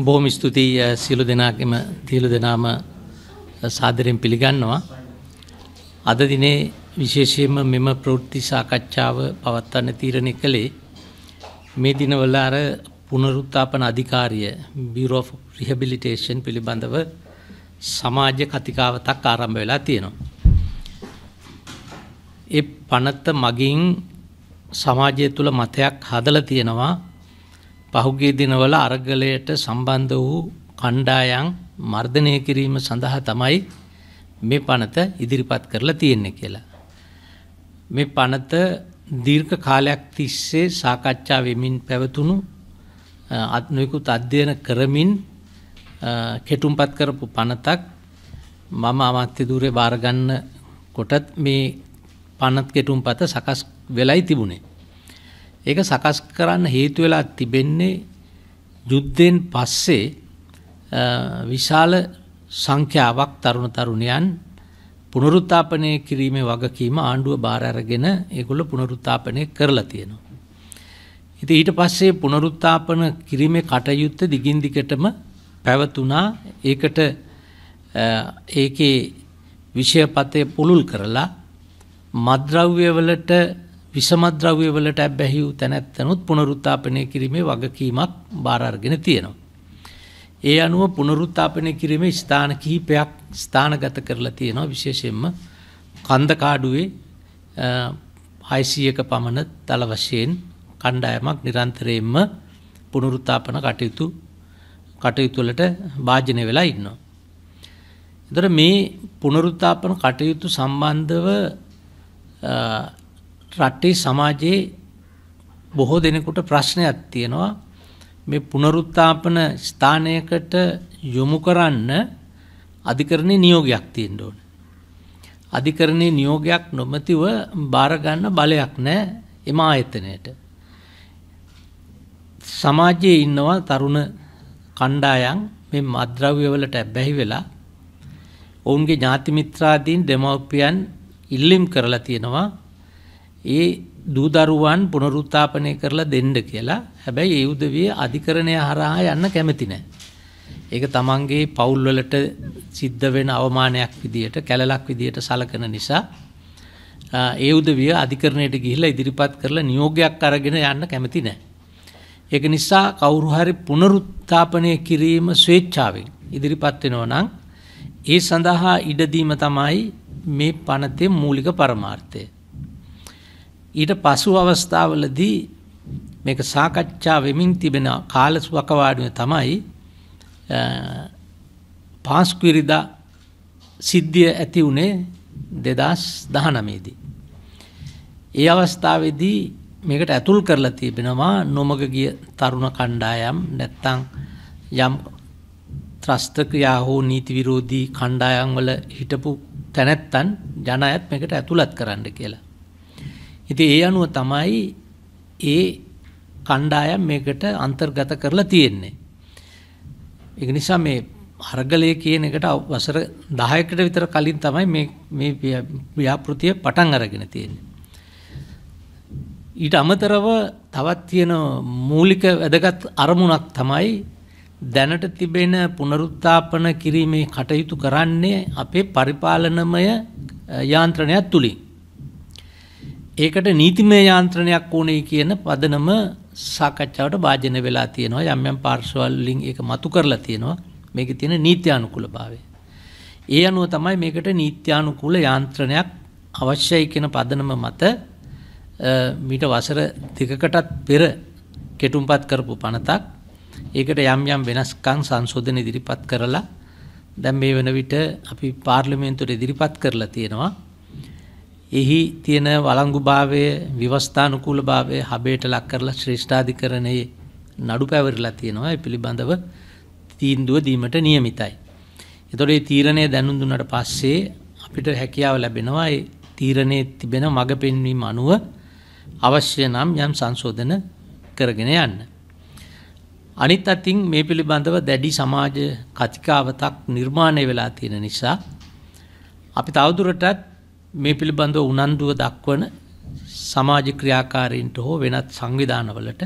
බොහොම ස්තුතියි සියලු දෙනාගෙම තියලු දෙනාම සාදරයෙන් පිළිගන්නවා. අද දිනේ විශේෂයෙන්ම මෙම ප්‍රෘත්ති සාකච්ඡාව පවත්වන්න තීරණය කළේ මේ දිනවල අර පුනරුත්ථාපන අධිකාරිය බියුරෝ ඔෆ් රිහැබිලිටේෂන් පිළිබඳව සමාජ කතිකාවතක් ආරම්භ වෙලා තියෙනවා. ඒ පනත මගින් සමාජය තුළ මතයක් හදලා තියෙනවා පහුගිය දිනවල අරගලයට සම්බන්ධ වූ කණ්ඩායම් මර්ධනය කිරීම සඳහා තමයි මේ පනත ඉදිරිපත් කරලා තියෙන්නේ කියලා. මේ පනත දීර්ඝ කාලයක් තිස්සේ සාකච්ඡා වෙමින් පැවතුණු අත්නොයෙකුත් අධ්‍යයන කරමින් කෙටුම්පත් කරපු පනතක් මම අමාත්‍ය ධූරේ බාරගන්න කොටත් මේ පනත් කෙටුම්පත සකස් වෙලයි තිබුණේ. ඒක සකස් කරන්න හේතු වෙලා තිබෙන්නේ යුද්ධයෙන් පස්සේ විශාල සංඛ්‍යාවක් තරුණ තරුණයන් පුනරුත්ථාපනය කිරීමේ වගකීම ආණ්ඩුව බාර අරගෙන ඒගොල්ලෝ පුනරුත්ථාපනය කරලා තියෙනවා. ඉතින් ඊට පස්සේ පුනරුත්ථාපන කිරීමේ කටයුත්ත දිගින් දිගටම පැවතුණා. ඒකට ඒකේ විෂයපතේ පුළුල් කරලා මද්‍රව්‍ය වලට විසමද්‍රව්‍ය වලට ඇබ්බැහි වූ තැනැත්තනුත් පුනරුත්ථාපනය කිරීමේ වගකීමක් බාරගෙන තියෙනවා. ඒ අනුව පුනරුත්ථාපනය කිරීමේ ස්ථාන කිහිපයක් ස්ථානගත කරලා තියෙනවා විශේෂයෙන්ම කන්දකාඩුවේ හයිසීයක පමණ තල වශයෙන් කණ්ඩායමක් නිරන්තරයෙන්ම පුනරුත්ථාපන කටයුතු කටයුතුවලට භාජනය වෙලා ඉන්නවා. එතකොට මේ පුනරුත්ථාපන කටයුතු සම්බන්ධව රටේ සමාජයේ බොහෝ දෙනෙකුට ප්‍රශ්නයක් තියෙනවා මේ පුනරුත්ථාපන ස්ථානයකට යොමු කරන්න අධිකරණයේ නියෝගයක් තියෙන්න ඕන. අධිකරණයේ නියෝගයක් නොමැතිව බාර ගන්න බලයක් නැහැ එම ආයතනයට. සමාජයේ ඉන්නවා තරුණ කණ්ඩායම් මේ මද්ද්‍රව්‍ය වලට බැහි වෙලා ඔවුන්ගේ ඥාති මිත්‍රාදීන් දෙමව්පියන් ඉල්ලීම් කරලා තියෙනවා ඒ දූදරුවන් පුනරුත්ථාපනය කරලා දෙන්න කියලා. හැබැයි ඒ උදවිය අධිකරණය හරහා යන්න කැමති නැහැ. ඒක තමන්ගේ පවුල්වලට සිද්ධ වෙන අවමානයක් විදියට, කැලලක් විදියට සලකන නිසා ඒ උදවිය අධිකරණයට ගිහිල්ලා ඉදිරිපත් කරලා නියෝගයක් අරගෙන යන්න කැමති නැහැ. ඒක නිසා කවුරු හරි පුනරුත්ථාපනය කිරීම ස්වේච්ඡාවෙන් ඉදිරිපත් වෙනවා නම් ඒ සඳහා ඉඩ දීම තමයි මේ පනතේ මූලික පරමාර්ථය. ඊට පසු අවස්ථාවලදී මේක සාකච්ඡා වෙමින් තිබෙන කාල සුවකවාඩුව තමයි පාස්කුවිරිදා සිද්ධිය ඇති වුණේ දෙදස් දහනමේදී. ඒ අවස්ථාවේදී මේකට ඇතුල් කරලා තිබෙනවා නොමග ගිය තරුණ කණ්ඩායම් නැත්තං යම් ත්‍රස්ත්‍රක්‍රියා හෝ නීති විරෝධී කණ්ඩායම් වල හිටපු තැනැත්තන් ජන අයත් මේකට ඇතුළත් කරන්න කියලා. ඉතින් ඒ අනුව තමයි ඒ කණ්ඩායම් මේකට අන්තර්ගත කරලා තියෙන්නේ. ඒක නිසා මේ අර්ගලය කියන එකට වසර 10කට විතර කලින් තමයි මේ මේ ව්‍යාපෘතිය පටන් අරගෙන තියෙන්නේ. ඊට අමතරව තවත් තියෙන මූලික වැදගත් අරමුණක් තමයි දැනට තිබෙන පුනරුත්ථාපන කිරීමේ කටයුතු කරන්නේ අපේ පරිපාලනමය යාන්ත්‍රණයක් තුලින්. ඒකට නීතිමය යාන්ත්‍රණයක් ඕනේ කියන පදනම සාකච්ඡාවට භාජන වෙලා තියෙනවා යම් යම් පාර්ශවල්ලින් ඒක මතු කරලා තියෙනවා මේක තියෙන නීත්‍යානුකූල භාවය. ඒ අනුව තමයි මේකට නීත්‍යානුකූල යාන්ත්‍රණයක් අවශ්‍යයි කියන පදනම මත මීට වසර දෙකකටත් පෙර කෙටුම්පත් කරපු පනතක් ඒකට යම් යම් වෙනස්කම් සංශෝධන ඉදිරිපත් කරලා දැන් මේ වෙන විට අපි පාර්ලිමේන්තුවට ඉදිරිපත් කරලා තියෙනවා එහි තියෙන වලංගුභාවය විවස්ථානුකූල භාවය හබේට ලක් කරලා ශ්‍රේෂ්ඨාධිකරණයේ නඩු පැවරිලා තියෙනවා පිළිබඳව තීන්දුව දීමට නියමිතයි. එතොට තීරණය දැනුම් දුන්නට පස්සේ අපිට හැකියාව ලැබෙනවා තීරණය තිබෙන මඟ පෙන්වීම අනුව අවශ්‍ය නම් යම් සංශෝධන කරගෙන යන්න. අනිත් අතින් මේ පිළිබඳව දැඩි සමාජ කතිකාවතක් නිර්මාණය වෙලා තියෙන නිසා අපි තවදුරටත් මේ පිළිබඳව උනන්දුව දක්වන සමාජ ක්‍රියාකාරීන්ට හෝ වෙනත් සංවිධානවලට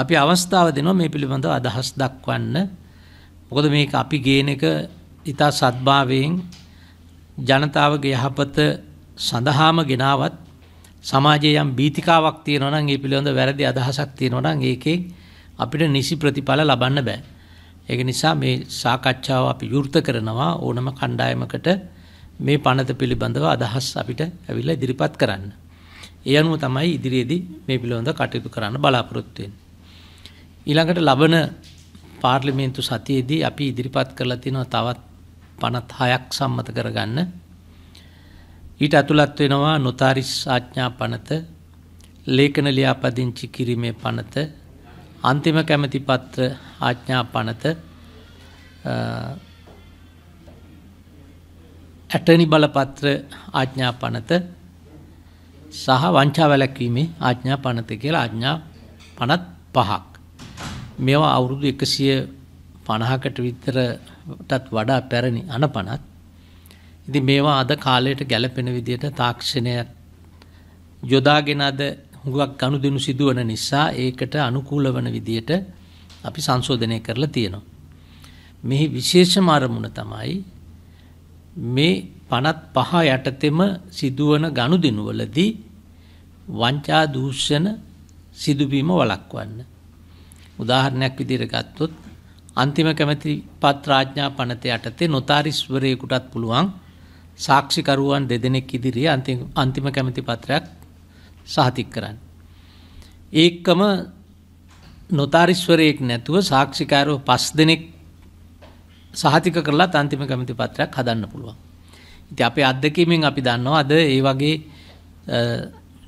අපි අවස්ථාව දෙනවා මේ පිළිබඳව අදහස් දක්වන්න මොකද මේක අපි ගේන එක ඉතා සත්භාවයෙන් ජනතාවගේ යහපත සඳහාම ගෙනාවත් සමාජයේ යම් බීතිකාවක් තියෙනවා නම් ඒ පිළිබඳව වැරදි අදහසක් තියෙනවා නම් ඒකේ අපිට නිසි ප්‍රතිඵල ලබන්න බෑ. ඒක නිසා මේ සාකච්ඡාව අපි විවෘත කරනවා ඕනම කණ්ඩායමකට මේ පනත පිළිබඳව අදහස් අපිට ඇවිල්ලා ඉදිරිපත් කරන්න. ඒ අනුව තමයි ඉදිරියේදී මේ පිළිබඳව කටයුතු කරන්න බලාපොරොත්තු වෙන්නේ. ඊළඟට ලබන පාර්ලිමේන්තු සතියේදී අපි ඉදිරිපත් කරලා තියෙනවා තවත් 56ක් සම්මත කරගන්න. ඊට ඇතුළත් වෙනවා නොතාරිස් ආඥා පනත, ලේඛන ලියාපදිංචි කිරීමේ පනත, අන්තිම කැමැති පත්‍ර ආඥා පනත ඇටනි බලපත්‍ර ආඥා පනත සහ වංචා වැලැක්වීමේ ආඥා පනත කියලා ආඥා පනත් පහක්. මෙවා අවුරුදු එකසිය පණහකට විතරටත් වඩා පැරණි අන පනත්. ඉති මේවා අද කාලයට ගැලපෙන විදියට තාක්ෂණයක් යොදාගෙන අද හුඟක් ගණු දෙනු සිදුවන නිසා ඒකට අනුකූල වන විදියට අපි සංශෝධනය කරලා තියෙනවා. මෙහි විශේෂම අරමුණ තමයි මේ පනත් පහ යටතෙම සිදුවන ගනුදෙනුවලදී වංචා දූෂණ සිදුවීම වළක්වන්න. උදාහරණයක් විදිහට ගත්තොත් අන්තිම කැමැති පත් රාජ්ඥා පනත යටතේ නොතාරිස්වරයෙකුටත් පුළුවන් සාක්ෂිකරුවන් දෙදෙනෙක් ඉදිරියේ අන්තිම කැමැති පත්‍රයක් සහතික් කරන්න. ඒකම නොතාරිස්වරයෙක් නැතුව සාක්ෂිකාරෝ පස් දෙනෙක් සහතික කරලා අන්තිම කැමති පත්‍රයක් හදන්න පුළුවන්. ඉතින් අපේ අත්දැකීමෙන් අපි දන්නවා අද ඒ වගේ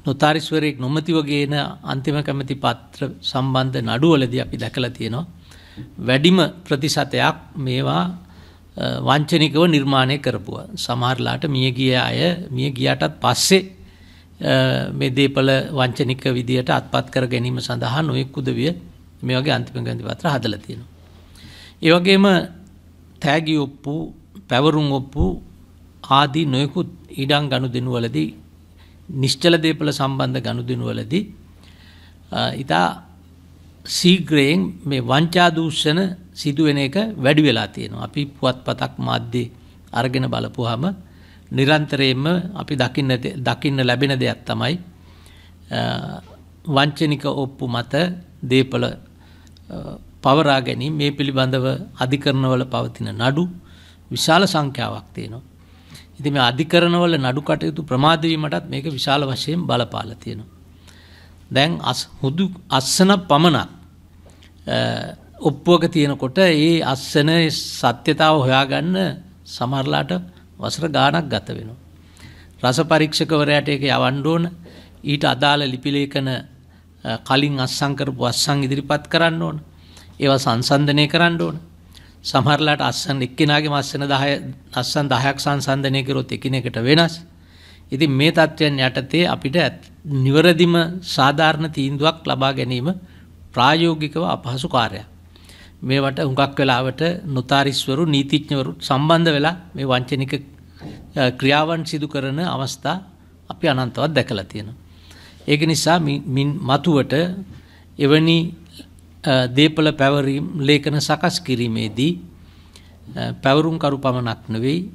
නොතාරිස්වරයෙක් නොමැතිව ගේන අන්තිම කැමති පත්‍ර සම්බන්ධ නඩුවලදී අපි දැකලා තියෙනවා. වැඩිම ප්‍රතිශතයක් මේවා වංචනිකව නිර්මාණය කරපුවා. සමහරලාට මිය ගිය අය මිය ගියටත් පස්සේ මේ දේපල වංචනික විදියට අත්පත් කර ගැනීම සඳහා නොයෙක් උදවිය මේ වගේ අන්තිම කැමති පත්‍ර හදලා තියෙනවා. ඒ වගේම තෑගි ඔප්පු පැවරුම් ඔප්පු ආදී නොයකුත් ඊඩං ගණු දෙනුවලදී නිශ්චල දේපල සම්බන්ධ ගණු දෙනුවලදී ඉතා සීග්‍රයෙන් මේ වංචාදූෂණ සිදුවෙන එක වැඩි වෙලා තියෙනවා අපි පුවත් පතක් මාධ්‍ය අරගෙන බලපුහම නිරන්තරයෙන්ම අපි දකින්න දකින්න ලැබෙන දෙයක් තමයි වංචනික ඔප්පු මත දේපල පවරා ගැනීම මේ පිළිබඳව අධිකරණවල පවතින නඩු විශාල සංඛ්‍යාවක් තියෙනවා. ඉතින් මේ අධිකරණවල නඩු කටයුතු ප්‍රමාද වීමටත් මේක විශාල වශයෙන් බලපාලා තියෙනවා. දැන් හුදු අස්සන පමණක් ඔප්පුවක තියෙනකොට ඒ අස්සනේ සත්‍යතාව හොයාගන්න සමහරලාට වසර ගාණක් ගත වෙනවා. රස පරීක්ෂකවරයාට ඒක යවන්න ඕන ඊට අදාළ ලිපිලේඛන කලින් අස්සං කරපු අස්සං ඉදිරිපත් කරන්න ඕන ඒවා සංසන්දනය කරන්න ඕන. සමහරලාට අස්සන් එක්කෙනාගේ මස්සන 10 අස්සන් 10ක් සංසන්දනය කරොත් එකිනෙකට වෙනස්. ඉතින් මේ தත්වයන් යටතේ අපිට නිවරදිම සාධාරණ තීන්දුවක් ලබා ගැනීම ප්‍රායෝගිකව අපහසු කාර්යයක්. මේවට හුඟක් වෙලාවට නොතාරිස්වරු නීතිඥවරු සම්බන්ධ වෙලා මේ වංචනික ක්‍රියාවන් සිදු කරන අවස්ථා අපි අනන්තවත් දැකලා තියෙනවා. ඒක නිසා මින් මතුවට එවැනි දේපල පැවරීම් ලේඛන සකස් කිරීමේදී පැවරුම්කරු පමණක් නෙවෙයි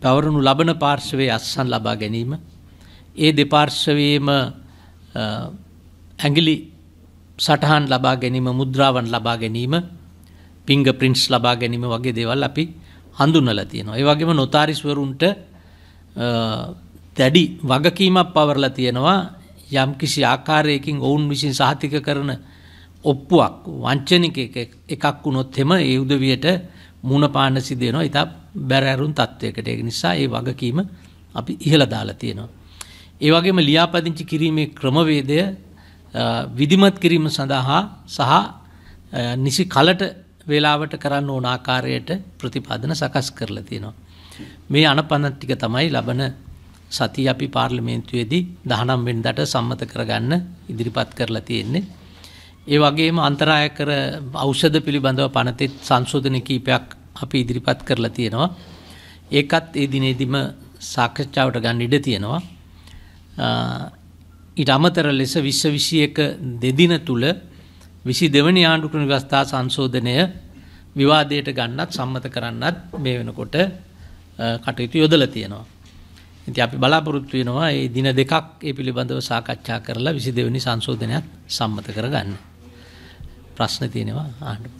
පැවරුණු ලබන පාර්ශවයේ අත්සන් ලබා ගැනීම ඒ දෙපාර්ශවයේම ඇඟිලි සටහන් ලබා ගැනීම මුද්‍රාවන් ලබා ගැනීම පිංග ප්‍රින්ට්ස් ලබා ගැනීම වගේ දේවල් අපි හඳුන්වලා තියෙනවා. ඒ වගේම නොතාරිස්වරුන්ට දැඩි වගකීමක් පවරලා තියෙනවා යම්කිසි ආකාරයකින් ඔවුන් විසින් සහතික කරන ඔප්පුවක් වංචනික එකක් වුණොත් එම ඒ උදවියට මුණපාන්න සිදෙනවා ඉතා බැරෑරුම් තත්ත්වයකට ඒ නිසා ඒ වගකීම අපි ඉහළ දාලා තියෙනවා. ඒ වගේම ලියාපදිංචි කිරීමේ ක්‍රමවේදය විධිමත් කිරීම සඳහා සහ නිසි කලට වෙලාවට කරන්න ඕන ආකාරයට ප්‍රතිපාදන සකස් කරලා තියෙනවා. මේ අනපනත් ටික තමයි ලබන සති අපි පාර්ලිමේන්තුවේදී 19 වෙනිදාට සම්මත කරගන්න ඉදිරිපත් කරලා තියෙන්නේ. ඒ වගේම අන්තරාය කර ඖෂධ පිළිබඳව පනතෙත් සංශෝධන කීපයක් අපි ඉදිරිපත් කරලා තියෙනවා. ඒකත් ඒ දිනේදීම සාකච්ඡාවට ගන්න ඉඩ තියෙනවා. ඊට අමතර ලෙස විශ්ව 21 දෙදින තුල 22 වෙනි ආණ්ඩුක්‍රම ව්‍යවස්ථා සංශෝධනය විවාදයට ගන්නත් සම්මත කරන්නත් මේ වෙනකොට කටයුතු යොදලා තියෙනවා. ඉතින් අපි බලාපොරොත්තු වෙනවා මේ දින දෙකක් ඒ පිළිබඳව සාකච්ඡා කරලා 22 වෙනි සංශෝධනයත් සම්මත කරගන්න. ප්‍රශ්න තියෙනවා අහන්න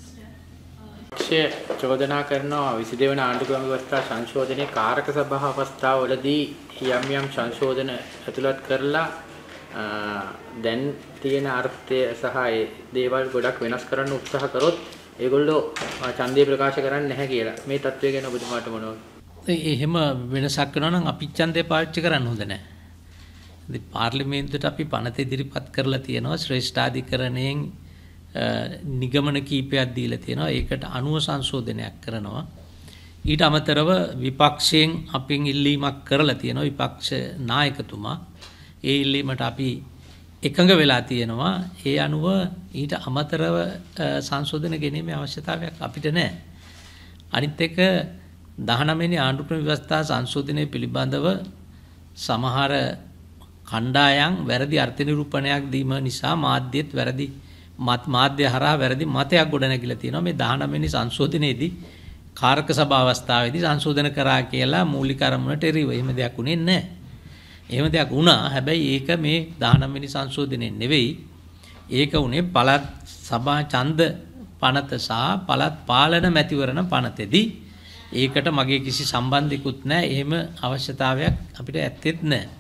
ක්ෂය චෝදනා කරනවා 22 වන ආණ්ඩුක්‍රම ව්‍යවස්ථා සංශෝධනයේ කාරක සභා අවස්ථාවවලදී යම් යම් සංශෝධන ඇතුළත් කරලා දැන් තියෙන අර්ථය සහ ඒ දේවල් ගොඩක් වෙනස් කරන්න උත්සාහ කරොත් ඒගොල්ලෝ ඡන්දය ප්‍රකාශ කරන්නේ නැහැ කියලා. මේ தත්වය ගැන ඔබතුමාට මොනවද? එහෙම වෙනසක් වෙනවා නම් අපි ඡන්දය පාවිච්චි කරන්න හොඳ නැහැ. ඉතින් පාර්ලිමේන්තුවට අපි පනත ඉදිරිපත් කරලා තියෙනවා ශ්‍රේෂ්ඨාධිකරණයෙන් නිගමන කීපයක් දීල තියෙනවා ඒකට අනුව සංශෝධනයක් කරනවා. ඊට අමතරව විපක්ෂයෙන් අපින් ඉල්ලීමක් කරලා තියෙනවා විපක්ෂ නායකතුමා ඒ ඉල්ලීමට අපි එකඟ වෙලා තියෙනවා ඒ අනුව ඊට අමතරව සංශෝධන ගැනීම අවශ්‍යතාවයක් අපිට නෑ. අනිත් එක දහනමනි ආණ්ඩුක්‍රම ව්‍යවස්ථා සංශෝධනය පිළිබඳව සමහර කණ්ඩායන් වැරදි අර්ථනිරූපණයක් දීම නිසා මාධ්‍යත් වැරදි මත් මාධ්‍ය හරහා වැරදි මතයක් ගොඩනැගිලා තියෙනවා මේ 19 වෙනි සංශෝධනයේදී කාරක සභා අවස්ථාවේදී සංශෝධන කරා කියලා මූලික අරමුණට එරිව එහෙම දෙයක් උනේ නැහැ. එහෙම දෙයක් වුණා. හැබැයි ඒක මේ 19 වෙනි සංශෝධනයේ නෙවෙයි. ඒක උනේ පළාත් සභා ඡන්ද පනත සහ පළාත් පාලන මැතිවරණ පනතේදී ඒකට මගේ කිසි සම්බන්ධිකුත් නැහැ. එහෙම අවශ්‍යතාවයක් අපිට ඇත්තෙත් නැහැ.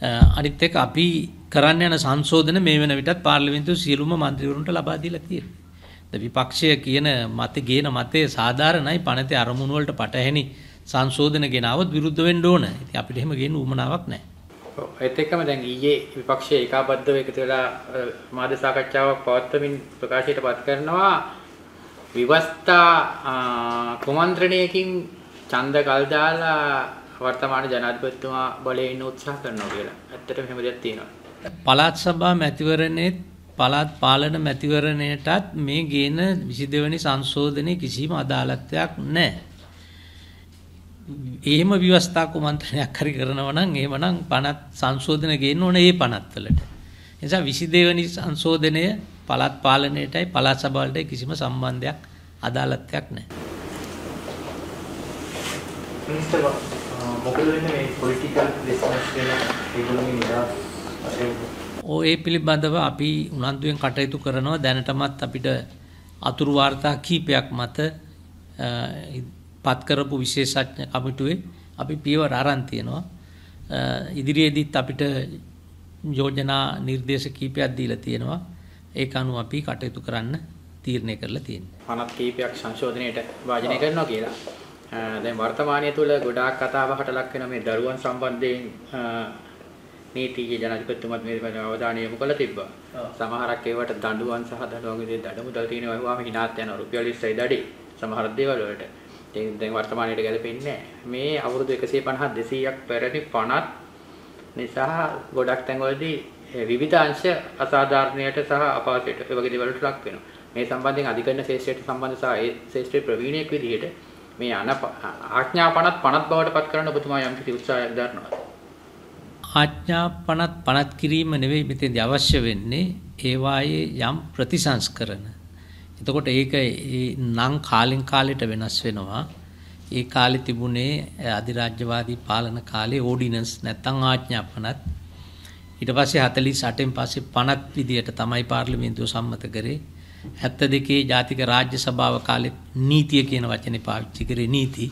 අනිත් එක අපි කරන්න යන සංශෝධන මේ වෙන විටත් පාර්ලිමේන්තුව සියලුම මන්ත්‍රීවරුන්ට ලබා දීලා තියෙනවා. ද විපක්ෂය කියන මතේ ගේන මතේ සාධාරණයි පනතේ අරමුණු වලට පටහැනි සංශෝධන ගෙනාවත් විරුද්ධ වෙන්න ඕන. ඉතින් අපිට එහෙම ගේන්න උවමනාවක් නැහැ. ඒත් එක්කම දැන් ඊයේ විපක්ෂය ඒකාබද්ධව එකතු වෙලා මාධ්‍ය සාකච්ඡාවක් පවත්වමින් ප්‍රකාශයට පත් කරනවා විවස්ථා කුමන්ත්‍රණයකින් ඡන්ද කල් දාලා වර්තමාන ජනාධිපතිතුමා බලය ඉන්න උත්සාහ කරනවා කියලා. ඇත්තටම එහෙම දෙයක් තියෙනවා. පළාත් සභා මැතිවරණෙත් පළාත් පාලන මැතිවරණයටත් මේ ගේන 22 වෙනි සංශෝධනයේ කිසිම අදාළත්වයක් නැහැ. එහෙම විවස්ථා කුමන්ත්‍රණයක් හරි කරනවා නම් එහෙමනම් පනත් සංශෝධන ගේන්න ඕනේ ඒ පනත්වලට. ඒ නිසා 22 වෙනි සංශෝධනය පළාත් පාලනයටයි පළාත් සභාවලටයි කිසිම සම්බන්ධයක් අදාළත්වයක් නැහැ. මොකද වෙන්නේ මේ පොලිටිකල් රිස්පොන්ස් වෙන ඒගොල්ලෝගේ නිදහස් ඔය ඒ පිළිබඳව අපි උනන්දුවෙන් කටයුතු කරනවා දැනටමත් අපිට අතුරු වාර්තා කීපයක් මත පත් කරපු විශේෂඥ කමිටුවේ අපි පියවර අරන් තියෙනවා ඉදිරියේදීත් අපිට යෝජනා නිර්දේශ කීපයක් දීලා තියෙනවා ඒක අනුව අපි කටයුතු කරන්න තීරණය කරලා තියෙනවා. පනත් කීපයක් සංශෝධනයට වාජනය කරනවා කියලා දැන් වර්තමානය තුළ ගොඩාක් කතාබහට ලක් වෙන මේ දරුවන් සම්බන්ධයෙන් නීතිජ ජනාධිපතිතුමත් මේ පිළිබඳව අවධානය යොමු කළා තිබ්බා. සමහරක් ඒවට දඬුවම් සහ දඬුවම්ගේ දඩමුදල් තියෙනවා වහුවාම හිනාත් යනවා රුපියල් 20යි දඩේ. සමහර දේවල් වලට. ඉතින් දැන් වර්තමානයේට ගැලපෙන්නේ මේ අවුරුදු 150 200ක් පෙරදී පණත් නිසා ගොඩක් තැන්වලදී විවිධාංශ අසාධාරණයට සහ අපාතයට ඒ වගේ දේවල් ලක් වෙනවා. මේ සම්බන්ධයෙන් අධිකරණ ශේෂ්ත්‍රයට සම්බන්ධ සහ ඒ ශේෂ්ත්‍රයේ ප්‍රවීණයෙක් විදිහට මේ ආඥාපනත් පනත් බවට පත් කරන්න ඔබතුමා යම් කිසි උත්සාහයක් දරනවා. ආඥාපනත් පනත් කිරීම නෙවෙයි මෙතෙන්දී අවශ්‍ය වෙන්නේ ඒවායේ යම් ප්‍රතිසංස්කරණ. එතකොට ඒක නම් කාලෙන් කාලෙට වෙනස් වෙනවා. ඒ කාලේ තිබුණේ අධිරාජ්‍යවාදී පාලන කාලේ ඕඩිනන්ස් නැත්නම් ආඥාපනත් ඊට පස්සේ 48න් පස්සේ පනත් විදියට තමයි පාර්ලිමේන්තුව සම්මත කරේ. ඇත්ත දෙකේ ජාතික රාජ්‍ය සභාව කාලෙත් නීතිය කියන වචනේ පාවිච්චි කරේ නීති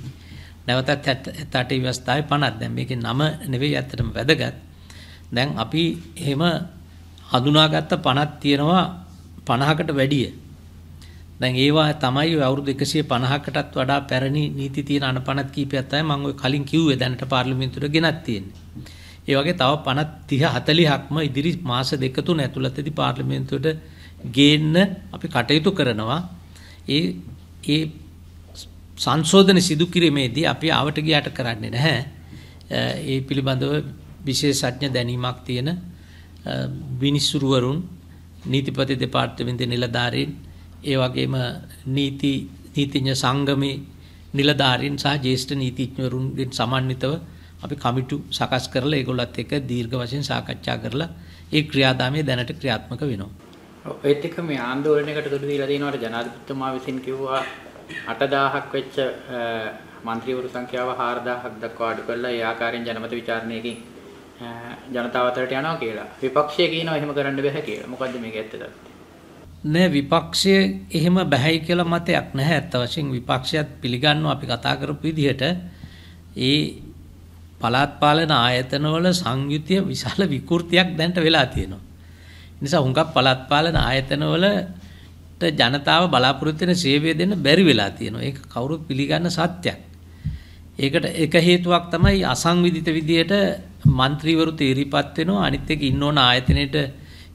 නැවතත් ඇත්තට ව්‍යවස්ථාව පනත් දැම් මේක නම නෙවෙයි ඇත්තටම වැදගත් දැන් අපි එහෙම හඳුනාගත්ත පනත් තියෙනවා පණහකට වැඩිය දැන් ඒවා තමයි අවුරුදු එකසිය පණහකටත් වඩා පැරණි නීති තියෙන අනපනත් කීපයක් තමයි මම ඔය කලින් කිව්වේ දැනට පාර්ලිමේන්තුවට ගෙනත් තියෙන්නේ. ඒ වගේ තව පනත් 30 40ක්ම ඉදිරි මාස දෙක තුන ඇතුළතදී පාර්ලිමේන්තුවට ගේන්න අපි කටයුතු කරනවා ඒ ඒ සංශෝධන සිදු කිරීමේදී අපි ආවට ගියාට කරන්නේ නැහැ ඒ පිළිබඳව විශේෂඥ දැනීමක් තියෙන විනිසුරුවරුන් නීතිපති දෙපාර්තමේන්තුවේ නිලධාරීන් ඒ වගේම නීති නීතිඥ සංගමේ නිලධාරීන් සහ ජ්‍යෙෂ්ඨ නීතිඥවරුන්ගෙන් සමන්විතව අපි කමිටු සකස් කරලා ඒගොල්ලත් එක්ක දීර්ඝ වශයෙන් සාකච්ඡා කරලා ඒ ක්‍රියාදාමය දැනට ක්‍රියාත්මක වෙනවා ඒත් එක මේ ආන්දෝලනයකට තුඩු දීලා දිනවට ජනාධිපතිතුමා විසින් කිව්වා 8000ක් වෙච්ච മന്ത്രിවරු සංඛ්‍යාව 4000ක් දක්වා අඩු කරලා ඒ ආකාරයෙන් ජනමත විචාරණයකින් ජනතාව අතරට යනවා කියලා. විපක්ෂය කියනවා එහෙම කරන්න බෑ කියලා. මොකද්ද මේක ඇත්තද? නෑ විපක්ෂය එහෙම බෑයි කියලා මතයක් නැහැ. ඇත්ත වශයෙන් විපක්ෂයත් පිළිගන්නවා අපි කතා කරපු විදිහට ඒ පළාත් පාලන ආයතනවල සංයුතිය විශාල විකෘතියක් දැන්ට වෙලා තියෙනවා. නිසා හුඟක් පළාත් පාලන ආයතනවලට ජනතාව බලාපොරොත්තු වෙන සේවය දෙන්න බැරි වෙලා තියෙනවා. ඒක කවුරුත් පිළිගන්න සත්‍යයක්. ඒකට එක හේතුවක් තමයි අසංවිධිත විදියට മന്ത്രിවරු තීරීපත් වෙනවා. අනිත් එක ඉන්න ඕන ආයතනෙට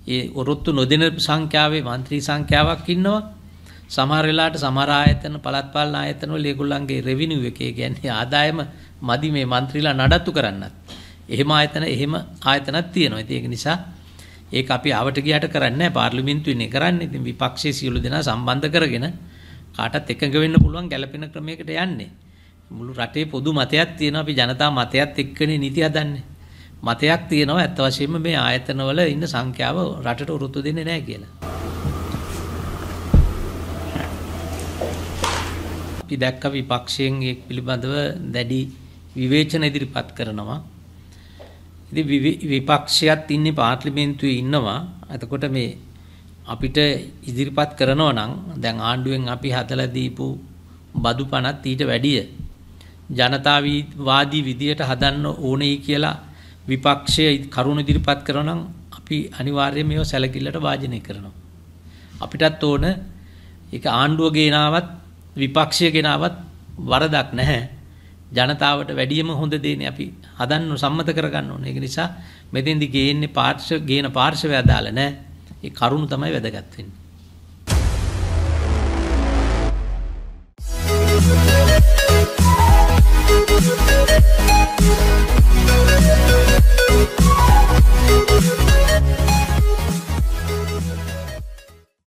ඒ ඔරොත්තු නොදෙන සංඛ්‍යාවේ മന്ത്രി සංඛ්‍යාවක් ඉන්නවා. සමහර වෙලාවට සමහර ආයතන පළාත් පාලන ආයතනවල ඒගොල්ලන්ගේ රෙවිනිව් එකේ කියන්නේ ආදායම මදි මේ മന്ത്രിලා නඩත්තු කරන්නත්. එහෙම ආයතන එහෙම ආයතනක් තියෙනවා. ඉතින් ඒක නිසා ඒක අපි ආවට ගියාට කරන්නේ නැහැ පාර්ලිමේන්තුවේනේ කරන්නේ. ඉතින් විපක්ෂයේ සියලු දෙනා සම්බන්ධ කරගෙන කාටත් එකඟ වෙන්න පුළුවන් ගැළපෙන ක්‍රමයකට යන්නේ. මුළු රටේ පොදු මතයක් තියෙනවා අපි ජනතා මතයත් එක්කනේ නීති හදන්නේ. මතයක් තියෙනවා ඇත්ත වශයෙන්ම මේ ආයතනවල ඉන්න සංඛ්‍යාව රටට උරුතු දෙන්නේ නැහැ කියලා. අපි දැක්ක විපක්ෂයෙන් ඒ පිළිබඳව දැඩි විවේචන ඉදිරිපත් කරනවා. ඉති විපක්ෂයත් ඉන්නේ පාර්ලිමේන්තුවේ ඉන්නවා ඇතකොට මේ අපිට ඉදිරිපත් කරනව නම් දැන් ආණ්ඩුවෙන් අපි හතල දීපු බදු පනත් ඊට වැඩිය ජනතාවවාදී විදියට හදන්න ඕනෙයි කියලා විපක්ෂය කරුණ ඉදිරිපත් කරනම් අපි අනිවාර්යයෙන් මේව සැලකිල්ලට වාජනය කරනවා අපිටත් ඕන ඒක ආණ්ඩුව ගේනාවත් විපක්ෂය ගෙනාවත් වරදක් නැහැ ජනතාවට වැඩියම හොඳ දේනේ අපි හදන්න සම්මත කරගන්න ඕනේ. ඒක නිසා මෙතෙන්දි ගේන්නේ පාර්ශව ගේන පාර්ශවය අදාළ නැහැ. ඒ කරුණ තමයි වැදගත් වෙන්නේ. Thank you.